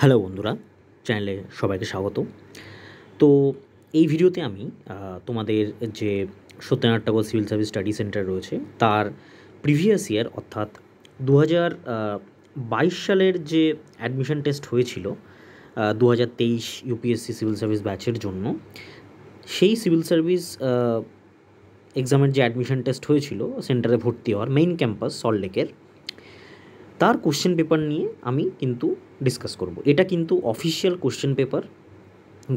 Hello বন্ধুরা চ্যানেলে সবাইকে স্বাগত তো এই ভিডিওতে আমি তোমাদের যে Satyanarayan Tagore civil service study centre রয়েছে তার প্রিভিয়াস ইয়ার অর্থাৎ দু বাইশ সালের যে অ্যাডমিশন টেস্ট হয়েছিল দু হাজার তেইশ ইউপিএসসি সিভিল সার্ভিস ব্যাচের জন্য সেই সিভিল সার্ভিস এক্সামের যে অ্যাডমিশন টেস্ট হয়েছিল সেন্টারে ভর্তি হওয়ার মেইন ক্যাম্পাস সল্টলেকের তার কোশ্চেন পেপার নিয়ে আমি কিন্তু ডিসকাস করব এটা কিন্তু অফিসিয়াল কোশ্চেন পেপার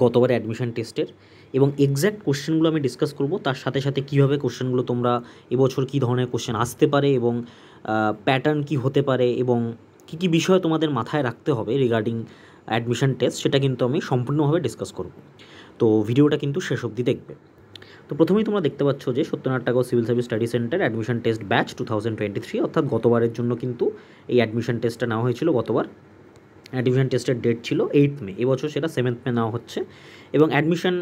গতবার অ্যাডমিশন টেস্টের এবং এক্স্যাক্ট কোশ্চেনগুলো আমি ডিসকাস করব তার সাথে সাথে কীভাবে কোশ্চেনগুলো তোমরা এবছর কী ধরনের কোশ্চেন আসতে পারে এবং প্যাটার্ন কি হতে পারে এবং কী কী বিষয় তোমাদের মাথায় রাখতে হবে রিগার্ডিং অ্যাডমিশন টেস্ট সেটা কিন্তু আমি সম্পূর্ণভাবে ডিসকাস করব তো ভিডিওটা কিন্তু শেষ অবধি দেখবে তো প্রথমেই তোমরা দেখতে পাচ্ছ যে Satyanath Tagore civil service study centre admission test batch two thousand twenty three অর্থাৎ গতবারের জন্য কিন্তু এই অ্যাডমিশন টেস্টটা নেওয়া হয়েছিল গতবার অ্যাডমিশন টেস্টের ডেট ছিল এইট মে এবছর সেটা সেভেন্থ মে নেওয়া হচ্ছে এবং অ্যাডমিশন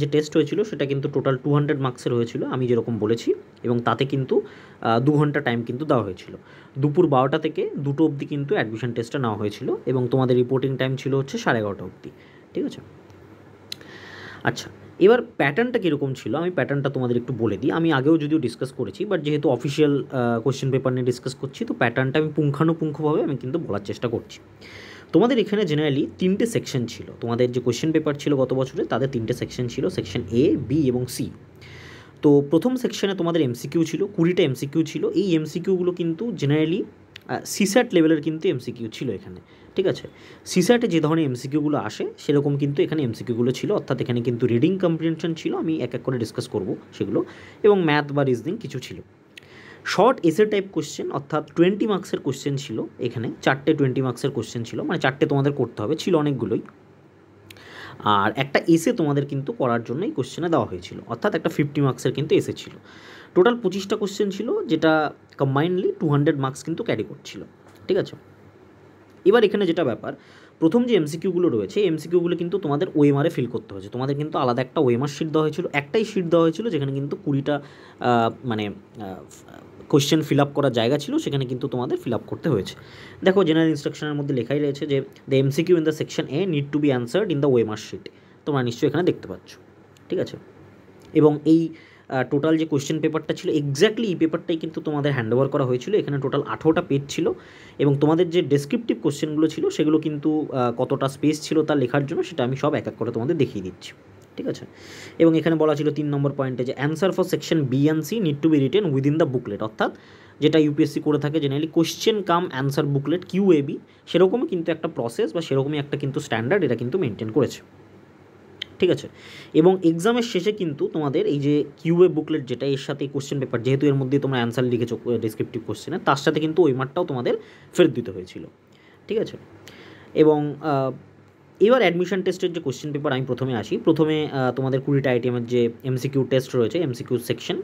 যে টেস্ট হয়েছিল সেটা কিন্তু টোটাল টু হান্ড্রেড মার্কসের হয়েছিল আমি যেরকম বলেছি এবং তাতে কিন্তু দু ঘন্টা টাইম কিন্তু দেওয়া হয়েছিল দুপুর বারোটা থেকে দুটো অবধি কিন্তু অ্যাডমিশন টেস্টটা নেওয়া হয়েছিল এবং তোমাদের রিপোর্টিং টাইম ছিল হচ্ছে সাড়ে এগারোটা অবধি ঠিক আছে আচ্ছা এবার প্যাটার্নটা কীরকম ছিল আমি প্যাটার্নটা তোমাদের একটু বলে দিই আমি আগেও যদিও ডিসকাস করেছি বাট যেহেতু অফিসিয়াল কোয়েশ্চেন পেপার নিয়ে ডিসকাস করছি তো প্যাটার্নটা আমি পুঙ্খানুপুঙ্খভাবে আমি কিন্তু বলার চেষ্টা করছি তোমাদের এখানে জেনারেলি তিনটে সেকশন ছিল তোমাদের যে কোয়েশ্চেন পেপার ছিল গত বছরে তাদের তিনটে সেকশন ছিল সেকশন এ বি এবং সি তো প্রথম সেকশনে তোমাদের এমসিকিউ ছিল কুড়িটা এমসিকিউ ছিল এই এমসিকিউগুলো কিন্তু জেনারেলি সিস্যাট লেভেলের কিন্তু এমসিকিউ ছিল এখানে ঠিক আছে সিস্যাটে যে ধরনের এমসিকিউগুলো আসে সেরকম কিন্তু এখানে এমসিকিউগুলো ছিল অর্থাৎ এখানে কিন্তু রিডিং কম্প্রিহেনশন ছিল আমি এক এক করে ডিসকাস করব সেগুলো এবং ম্যাথ বা রিজনিং কিছু ছিল শর্ট এসে টাইপ কোশ্চেন অর্থাৎ টোয়েন্টি মার্কসের কোশ্চেন ছিল এখানে চারটে টোয়েন্টি মার্কসের কোশ্চেন ছিল মানে চারটে তোমাদের করতে হবে ছিল অনেকগুলোই আর একটা এসে তোমাদের কিন্তু করার জন্য এই কোশ্চেনে দেওয়া হয়েছিল অর্থাৎ একটা ফিফটি মার্কসের কিন্তু এসে ছিল টোটাল পঁচিশটা কোশ্চেন ছিল যেটা কম্বাইন্ডলি টু হান্ড্রেড মার্কস কিন্তু ক্যারি করছিল ঠিক আছে এবার এখানে যেটা ব্যাপার প্রথম যে এমসিকিউগুলো রয়েছে এমসিকিউগুলো কিন্তু তোমাদের ওয়েমারে ফিল করতে হয়েছে তোমাদের কিন্তু আলাদা একটা ওয়েমার শিট দেওয়া হয়েছিল একটাই শিট দেওয়া হয়েছিল যেখানে কিন্তু কুড়িটা মানে কোয়েশ্চেন ফিল আপ করার জায়গা ছিল সেখানে কিন্তু তোমাদের ফিল আপ করতে হয়েছে দেখো জেনারেল ইনস্ট্রাকশনের মধ্যে লেখাই রয়েছে যে the MCQ in the section A need to be answered in the OMR sheet তোমরা নিশ্চয়ই এখানে দেখতে পাচ্ছ ঠিক আছে এবং এই টোটাল যে কোয়েশ্চেন পেপারটা ছিল এক্স্যাক্টলি এই পেপারটাই কিন্তু তোমাদের হ্যান্ড ওভার করা হয়েছিল এখানে টোটাল আঠেরোটা পেজ ছিল এবং তোমাদের যে ডেসক্রিপটিভ কোয়েশ্চেনগুলো ছিল সেগুলো কিন্তু কতটা স্পেস ছিল তা লেখার জন্য সেটা আমি সব এক এক করে তোমাদের দেখিয়ে দিচ্ছি ঠিক আছে এবং এখানে বলা ছিল তিন নম্বর পয়েন্টে যে answer for section B C need to be written within the booklet অর্থাৎ যেটা ইউপিএসসি করে থাকে generally question cum answer booklet Q A B সেরকমই কিন্তু একটা প্রসেস বা সেরকমই একটা কিন্তু স্ট্যান্ডার্ড এটা কিন্তু মেনটেন করেছে ঠিক আছে এবং এক্সামের শেষে কিন্তু তোমাদের এই যে কিউএ বুকলেট যেটা এর সাথে কোশ্চেন পেপার যেহেতু এর মধ্যে তোমরা অ্যান্সার লিখেছো ডিসক্রিপটিভ কোশ্চেনে তার সাথে কিন্তু ওই মাঠটাও তোমাদের ফেরত দিতে হয়েছিল ঠিক আছে এবং এবার অ্যাডমিশন টেস্টের যে কোশ্চেন পেপার আমি প্রথমে আসি প্রথমে তোমাদের কুড়িটা আইটেমের যে এমসিকিউ টেস্ট রয়েছে এমসিকিউ সেকশন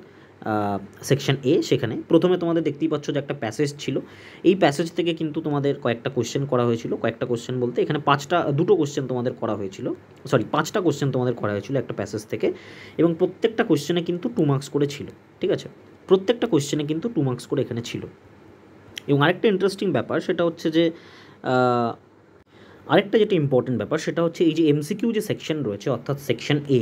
সেকশন এ সেখানে প্রথমে তোমাদের দেখতেই পাচ্ছ যে একটা প্যাসেজ ছিল এই প্যাসেজ থেকে কিন্তু তোমাদের কয়েকটা কোশ্চেন করা হয়েছিল কয়েকটা কোশ্চেন বলতে এখানে পাঁচটা দুটো কোশ্চেন তোমাদের করা হয়েছিল সরি পাঁচটা কোশ্চেন তোমাদের করা হয়েছিল একটা প্যাসেজ থেকে এবং প্রত্যেকটা কোশ্চেনে কিন্তু টু মার্ক্স করে ছিল ঠিক আছে প্রত্যেকটা কোশ্চেনে কিন্তু টু মার্কস করে এখানে ছিল এবং আরেকটা ইন্টারেস্টিং ব্যাপার সেটা হচ্ছে যে আরেকটা যেটা ইম্পর্টেন্ট ব্যাপার সেটা হচ্ছে এই যে এমসিকিউ যে সেকশন রয়েছে অর্থাৎ সেকশন এ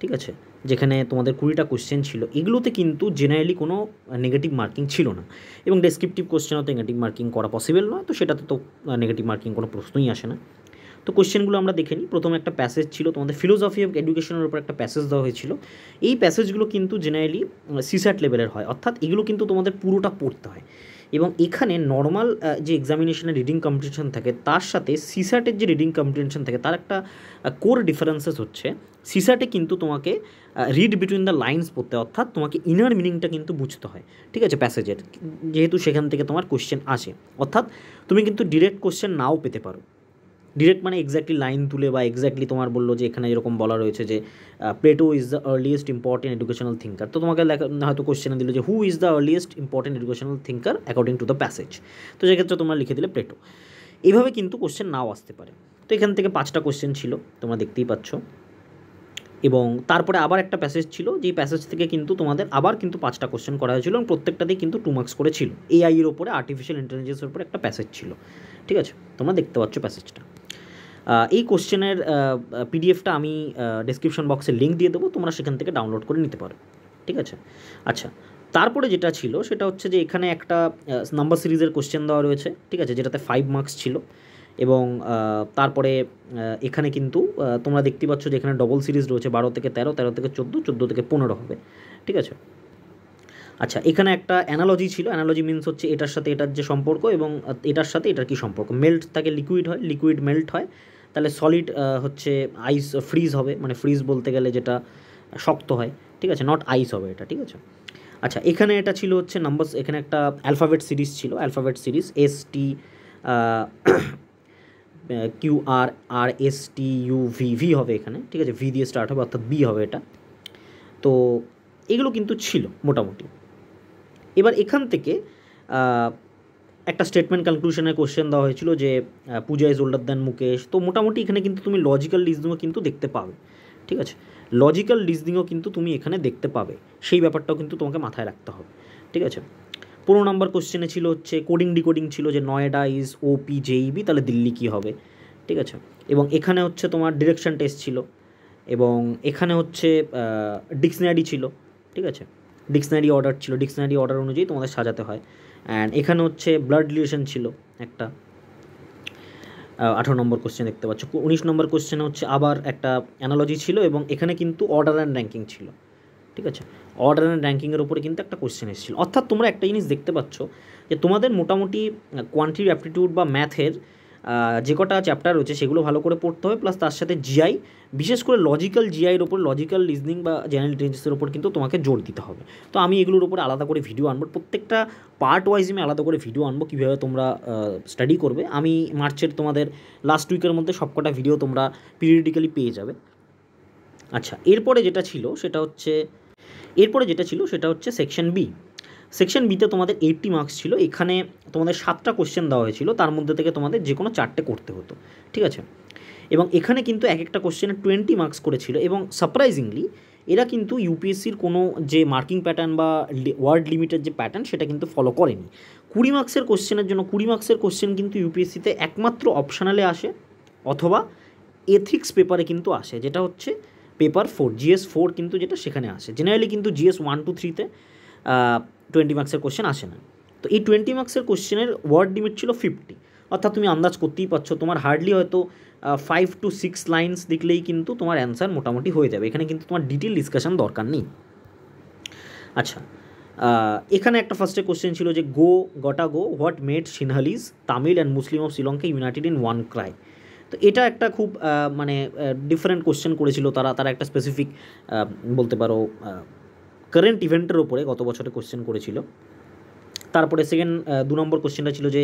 ঠিক আছে যেখানে তোমাদের কুড়িটা কোশ্চেন ছিল এগুলোতে কিন্তু জেনারেলি কোনো নেগেটিভ মার্কিং ছিল না এবং ডেসক্রিপটিভ কোশ্চেনও তো নেগেটিভ মার্কিং করা পসিবল নয় তো সেটাতে তো নেগেটিভ মার্কিং কোনো প্রশ্নই আসে না তো কোশ্চেনগুলো আমরা দেখে নিই প্রথমে একটা প্যাসেজ ছিল তোমাদের ফিলোসফি অফ এডুকেশনের উপর একটা প্যাসেজ দেওয়া হয়েছিল এই প্যাসেজগুলো কিন্তু জেনারেলি সিস্যাট লেভেলের হয় অর্থাৎ এগুলো কিন্তু তোমাদের পুরোটা পড়তে হয় এবং এখানে নর্মাল যে এক্সামিনেশনের রিডিং কম্পিটিশন থাকে তার সাথে সিসাটের যে রিডিং কম্পিটিশন থাকে তার একটা কোর ডিফারেন্সেস হচ্ছে সিসাটে কিন্তু তোমাকে রিড বিটুইন দ্য লাইন্স পড়তে অর্থাৎ তোমাকে ইনার মিনিংটা কিন্তু বুঝতে হয় ঠিক আছে প্যাসেজের যেহেতু সেখান থেকে তোমার কোশ্চেন আসে অর্থাৎ তুমি কিন্তু ডিরেক্ট কোশ্চেন নাও পেতে পারো ডিরেক্ট মানে এক্স্যাক্টলি লাইন তুলে বা এক্স্যাক্টলি তোমার বললো যে এখানে যেরকম বলা রয়েছে যে Plato is the earliest important educational thinker তো তোমাকে হয়তো কোশ্চেনে দিল যে who is the earliest important educational thinker according to the passage তো সেক্ষেত্রে তোমরা লিখে দিলে প্লেটো এইভাবে কিন্তু কোশ্চেন নাও আসতে পারে তো এখান থেকে পাঁচটা কোশ্চেন ছিল তোমরা দেখতেই পাচ্ছ এবং তারপরে আবার একটা প্যাসেজ ছিল যেই প্যাসেজ থেকে কিন্তু তোমাদের আবার কিন্তু পাঁচটা কোশ্চেন করা হয়েছিল এবং প্রত্যেকটাতেই কিন্তু টু মার্কস করেছিল এআইয়ের ওপরে আর্টিফিশিয়াল ইন্টেলিজেন্সের উপরে একটা প্যাসেজ ছিল ঠিক আছে তোমরা দেখতে পাচ্ছ প্যাসেজটা এই কোশ্চেনের পিডিএফটা আমি ডিসক্রিপশন বক্সে লিঙ্ক দিয়ে দেবো তোমরা সেখান থেকে ডাউনলোড করে নিতে পারো ঠিক আছে আচ্ছা তারপরে যেটা ছিল সেটা হচ্ছে যে এখানে একটা নাম্বার সিরিজের কোশ্চেন দেওয়া রয়েছে ঠিক আছে যেটাতে ফাইভ মার্কস ছিল এবং তারপরে এখানে কিন্তু তোমরা দেখতে পাচ্ছ যে এখানে ডবল সিরিজ রয়েছে বারো থেকে তেরো তেরো থেকে চোদ্দো চোদ্দো থেকে পনেরো হবে ঠিক আছে আচ্ছা এখানে একটা অ্যানালজি ছিল অ্যানালজি মিনস হচ্ছে এটার সাথে এটার যে সম্পর্ক এবং এটার সাথে এটার কি সম্পর্ক মেল্ট থাকে লিকুইড হয় লিকুইড মেল্ট হয় তাহলে সলিড হচ্ছে আইস ফ্রিজ হবে মানে ফ্রিজ বলতে গেলে যেটা শক্ত হয় ঠিক আছে নট আইস হবে এটা ঠিক আছে আচ্ছা এখানে এটা ছিল হচ্ছে নাম্বার এখানে একটা অ্যালফাবেট সিরিজ ছিল alphabet series S T Q R R S T U V V হবে এখানে ঠিক আছে ভি দিয়ে স্টার্ট হবে অর্থাৎ বি হবে এটা তো এগুলো কিন্তু ছিল মোটামুটি এবার এখান থেকে একটা স্টেটমেন্ট কনক্লুশনে কোশ্চেন দেওয়া হয়েছিল যে Puja is older than Mukesh তো মোটামুটি এখানে কিন্তু তুমি লজিক্যাল রিজনিংও কিন্তু দেখতে পাবে ঠিক আছে লজিক্যাল রিজনিংও কিন্তু তুমি এখানে দেখতে পাবে সেই ব্যাপারটাও কিন্তু তোমাকে মাথায় রাখতে হবে ঠিক আছে পনেরো নম্বর কোশ্চেনে ছিল হচ্ছে কোডিং ডিকোডিং ছিল যে নয়ডা ইজ ওপি জেইবি তাহলে দিল্লি কী হবে ঠিক আছে এবং এখানে হচ্ছে তোমার ডিরেকশন টেস্ট ছিল এবং এখানে হচ্ছে ডিকশনারি ছিল ঠিক আছে ডিকশনারি অর্ডার ছিল ডিকশনারি অর্ডার অনুযায়ী তোমাদের সাজাতে হয় অ্যান্ড এখানে হচ্ছে ব্লাড রিলেশন ছিল একটা আঠারো নম্বর কোশ্চেন দেখতে পাচ্ছ উনিশ নম্বর কোশ্চেনে হচ্ছে আবার একটা অ্যানালজি ছিল এবং এখানে কিন্তু অর্ডার অ্যান্ড র্যাঙ্কিং ছিল ঠিক আছে অর্ডার অ্যান্ড র্যাঙ্কিংয়ের উপরে কিন্তু একটা কোশ্চেন এসেছিল অর্থাৎ তোমরা একটা জিনিস দেখতে পাচ্ছ যে তোমাদের মোটামুটি কোয়ান্টিটি অ্যাপটিটিউড বা ম্যাথের যে কটা চ্যাপ্টার রয়েছে সেগুলো ভালো করে পড়তে হবে প্লাস তার সাথে জিআই বিশেষ করে লজিক্যাল জিআইয়ের ওপর লজিক্যাল রিজনিং বা জেনারেল ইন্টেলিজেন্সের ওপর কিন্তু তোমাকে জোর দিতে হবে তো আমি এগুলোর ওপর আলাদা করে ভিডিও আনবো প্রত্যেকটা পার্ট ওয়াইজ আমি আলাদা করে ভিডিও আনবো কীভাবে তোমরা স্টাডি করবে আমি মার্চের তোমাদের লাস্ট উইকের মধ্যে সবকটা ভিডিও তোমরা পিরিয়ডিক্যালি পেয়ে যাবে আচ্ছা এরপরে যেটা ছিল সেটা হচ্ছে এরপরে যেটা ছিল সেটা হচ্ছে সেকশন বি সেকশন বিতে তোমাদের এইটটি মার্কস ছিল এখানে তোমাদের সাতটা কোশ্চেন দেওয়া হয়েছিল তার মধ্যে থেকে তোমাদের যে কোনো চারটে করতে হতো ঠিক আছে এবং এখানে কিন্তু এক একটা কোশ্চেনে টোয়েন্টি মার্কস করেছিল এবং সারপ্রাইজিংলি এরা কিন্তু ইউপিএসসির কোনো যে মার্কিং প্যাটার্ন বা ওয়ার্ড লিমিটের যে প্যাটার্ন সেটা কিন্তু ফলো করেনি কুড়ি মার্কসের কোশ্চেনের জন্য কুড়ি মার্কসের কোশ্চেন কিন্তু ইউপিএসসিতে একমাত্র অপশানালে আসে অথবা এথিক্স পেপারে কিন্তু আসে যেটা হচ্ছে পেপার ফোর জিএস ফোর কিন্তু যেটা সেখানে আসে জেনারেলি কিন্তু জিএস ওয়ান টু থ্রিতে টোয়েন্টি মার্ক্সের কোশ্চেন আসে না তো এই টোয়েন্টি মার্কসের কোশ্চেনের ওয়ার্ড লিমিট ছিল ফিফটি অর্থাৎ তুমি আন্দাজ করতেই পারছো তোমার হার্ডলি হয়তো ফাইভ টু সিক্স লাইন্স দেখলেই কিন্তু তোমার অ্যান্সার মোটামুটি হয়ে যাবে এখানে কিন্তু তোমার ডিটেল ডিসকাশান দরকার নেই আচ্ছা এখানে একটা ফার্স্টে কোশ্চেন ছিল যে গো গটা গো what made Sinhalese Tamil and Muslim of Sri Lanka united in one cry তো এটা একটা খুব মানে ডিফারেন্ট কোশ্চেন করেছিল তারা তারা একটা স্পেসিফিক বলতে পারো কারেন্ট ইভেন্টের ওপরে গত বছরে কোশ্চেন করেছিল তারপরে সেকেন্ড দু নম্বর কোশ্চেনটা ছিল যে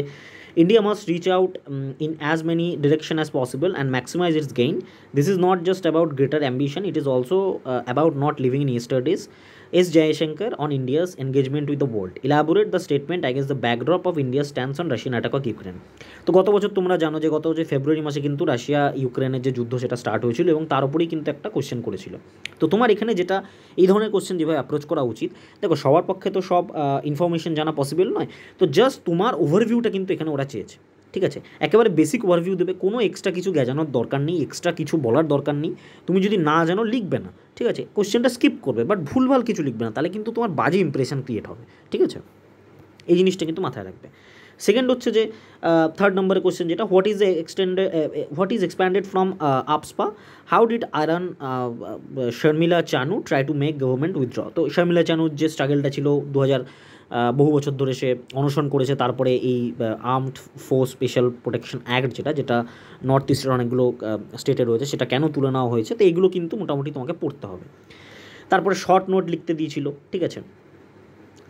India must reach out in as many direction as possible and maximise its gain this is not just about greater ambition it is also about not living in Easter is Jayashankar on India's engagement with the world? Elaborate the statement against the backdrop of India's stance on Russian attack on Ukraine. তো গত বছর তোমরা জানো যে গত বছর ফেব্রুয়ারি মাসে কিন্তু রাশিয়া ইউক্রেনের যে যুদ্ধ সেটা স্টার্ট হয়েছিল এবং তার উপরেই কিন্তু একটা কোশ্চেন করেছিল তো তোমার এখানে যেটা এই ধরনের কোশ্চেন যেভাবে অ্যাপ্রোচ করা উচিত দেখো সবার পক্ষে তো সব ইনফরমেশন জানা পসিবল নয় তো জাস্ট তোমার ওভারভিউটা কিন্তু এখানে ওরা চেয়েছে ঠিক আছে একেবারে বেসিক ওভারভিউ দেবে কোনো এক্সট্রা কিছু গেজানোর দরকার নেই এক্সট্রা কিছু বলার দরকার নেই তুমি যদি না জানো লিখবে না ঠিক আছে কোশ্চেনটা স্কিপ করবে বাট ভুলভাল কিছু লিখবে না তাহলে কিন্তু তোমার বাজে ইমপ্রেশন ক্রিয়েট হবে ঠিক আছে এই জিনিসটা কিন্তু মাথায় রাখবে সেকেন্ড হচ্ছে যে থার্ড নম্বরের কোশ্চেন যেটা what is extended what is expanded from AFSPA how did Irom Sharmila Chanu try to make government withdraw তো শর্মিলা চানুর যে স্ট্রাগেলটা ছিল দু হাজার বহু বছর ধরে সে অনুসরণ করেছে তারপরে এই armed force special protection act যেটা যেটা নর্থ ইস্টের অনেকগুলো স্টেটে রয়েছে সেটা কেন তুলে নেওয়া হয়েছে তো এগুলো কিন্তু মোটামুটি তোমাকে পড়তে হবে তারপরে শর্ট নোট লিখতে দিয়েছিল ঠিক আছে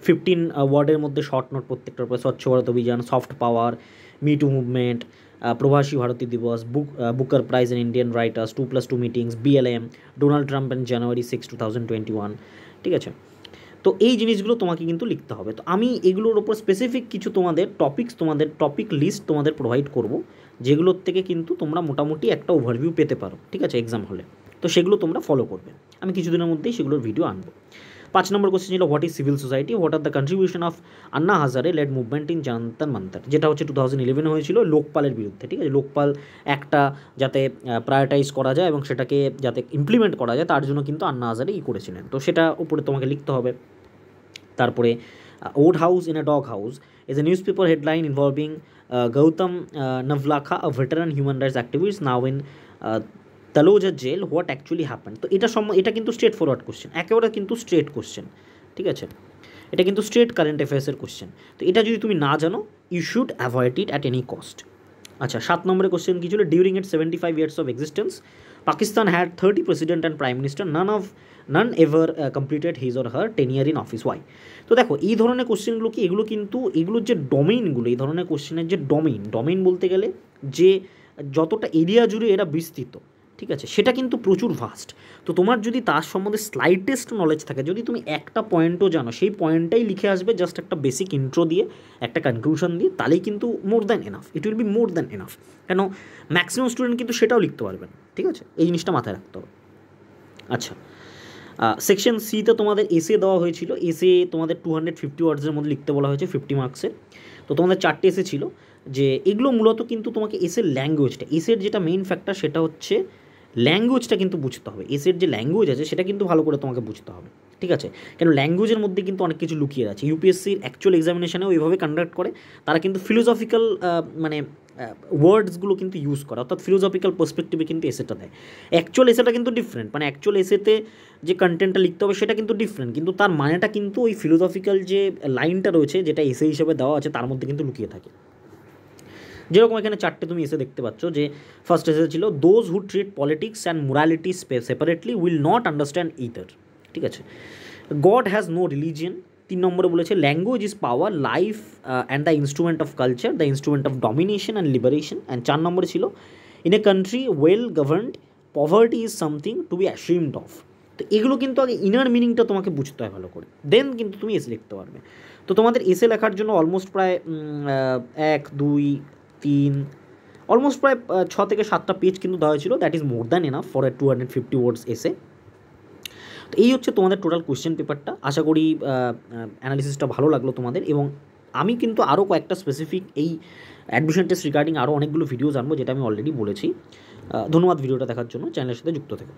ফিফটিন ওয়ার্ডের মধ্যে শর্ট নোট প্রত্যেকটার পরে স্বচ্ছ ভারত অভিযান soft power me too movement Pravasi Bharati Divas book Booker prize in Indian writers two plus two meetings BLM Donald Trump and January six two thousand twenty one ঠিক আছে তো এই জিনিসগুলো তোমাকে কিন্তু লিখতে হবে তো আমি এগুলোর ওপর স্পেসিফিক কিছু তোমাদের টপিকস তোমাদের টপিক লিস্ট তোমাদের প্রোভাইড করব যেগুলোর থেকে কিন্তু তোমরা মোটামুটি একটা ওভারভিউ পেতে পারো ঠিক আছে এক্সাম হলে তো সেগুলো তোমরা ফলো করবে আমি কিছুদিনের মধ্যেই সেগুলোর ভিডিও আনবো পাঁচ নম্বর কোশ্চেন ছিল what is civil society what are the contribution of Anna Hazare led movement in Jantar Mantar যেটা হচ্ছে টু থাউজেন্ড ইলেভেনে হয়েছিল লোকপালের বিরুদ্ধে ঠিক আছে লোকপাল একটা যাতে প্রায়োরিটাইজ করা যায় এবং সেটাকে যাতে ইমপ্লিমেন্ট করা যায় তার জন্য কিন্তু আন্না হাজারে ই করেছিলেন তো সেটা উপরে তোমাকে লিখতে হবে তারপরে odd house in a dog house is a newspaper headline involving Gautam Navlakha a veteran human rights activist now in in uh, Taloja jail. What তো এটা সম এটা কিন্তু স্ট্রেট ফরওয়ার্ড কোশ্চেন একেবারে কিন্তু স্ট্রেট কোশ্চেন ঠিক আছে এটা কিন্তু স্ট্রেট কারেন্ট অ্যাফেয়ার্সের কোশ্চেন তো এটা যদি তুমি না জানো you should avoid it at any cost আচ্ছা সাত নম্বরের কোশ্চেন কী ছিল during it seventy five years of existence Pakistan had 30 president and prime minister, none of none ever completed his or her ten year in office why তো দেখো এই ধরনের কোশ্চেনগুলো কি এগুলো কিন্তু এগুলোর যে ডোমেইনগুলো এই ধরনের কোশ্চেনের যে ডোমেইন ডোমেইন বলতে গেলে যে যতটা এরিয়া জুড়ে এরা বিস্তৃত ঠিক আছে সেটা কিন্তু প্রচুর ভাস্ট তো তোমার যদি তার সম্বন্ধে স্লাইটেস্ট নলেজ থাকে যদি তুমি একটা পয়েন্টও জানো সেই পয়েন্টটাই লিখে আসবে জাস্ট একটা বেসিক ইন্ট্রো দিয়ে একটা কনক্লুশন দিয়ে তাহলেই কিন্তু more than enough it will be more than enough কেন ম্যাক্সিমাম স্টুডেন্ট কিন্তু সেটাও লিখতে পারবেন ঠিক আছে এই জিনিসটা মাথায় রাখতে হবে আচ্ছা সেকশন সিতে তোমাদের এসে দেওয়া হয়েছিল এসে তোমাদের টু হান্ড্রেড ফিফটি ওয়ার্ডসের মধ্যে লিখতে বলা হয়েছে ফিফটি মার্কসের তো তোমাদের চারটে এসে ছিল যে এগুলো মূলত কিন্তু তোমাকে এসের ল্যাঙ্গুয়েজটা এসের যেটা মেইন ফ্যাক্টর সেটা হচ্ছে ল্যাঙ্গুয়েজটা কিন্তু বুঝতে হবে এসের যে ল্যাঙ্গুয়েজ আছে সেটা কিন্তু ভালো করে তোমাকে বুঝতে হবে ঠিক আছে কেন ল্যাঙ্গুয়েজের মধ্যে কিন্তু অনেক কিছু লুকিয়ে আছে ইউপিএসসির অ্যাকচুয়াল এক্সামিনেশানেও ওইভাবে কন্ডাক্ট করে তারা কিন্তু ফিলোসফিক্যাল মানে ওয়ার্ডসগুলো কিন্তু ইউজ করে অর্থাৎ ফিলোসফিক্যাল পার্সপেক্টিভে কিন্তু এসেটা দেয় অ্যাকচুয়াল এসেটা কিন্তু ডিফারেন্ট মানে অ্যাকচুয়াল এসেতে যে কন্টেন্টটা লিখতে হবে সেটা কিন্তু ডিফারেন্ট কিন্তু তার মানেটা কিন্তু ওই ফিলোসফিক্যাল যে লাইনটা রয়েছে যেটা এসে হিসেবে দেওয়া আছে তার মধ্যে কিন্তু লুকিয়ে থাকে যেরকম এখানে চারটে তুমি এসে দেখতে পাচ্ছ যে ফার্স্ট এসে ছিল those who treat politics and morality separately will not understand either ঠিক আছে গড হ্যাজ নো রিলিজিয়ান তিন নম্বরে বলেছে language is power life and the instrument of culture the instrument of domination and liberation and চার নম্বরে ছিল in a country well governed poverty is something to be ashamed of তো এগুলো কিন্তু আগে ইনার মিনিংটা তোমাকে বুঝতে হয় ভালো করে দেন কিন্তু তুমি এসে লিখতে পারবে তো তোমাদের এসে লেখার জন্য অলমোস্ট প্রায় এক দুই তিন অলমোস্ট প্রায় ছ থেকে সাতটা পেজ কিন্তু দেওয়া হয়েছিল that is more than enough for a two hundred fifty words essay তো এই হচ্ছে তোমাদের টোটাল কোয়েশ্চেন পেপারটা আশা করি অ্যানালিসিসটা ভালো লাগলো তোমাদের এবং আমি কিন্তু আরও কয়েকটা স্পেসিফিক এই অ্যাডমিশন টেস্ট রিগার্ডিং আরও অনেকগুলো ভিডিওজ আনবো যেটা আমি অলরেডি বলেছি ধন্যবাদ ভিডিওটা দেখার জন্য চ্যানেলের সাথে যুক্ত থেকে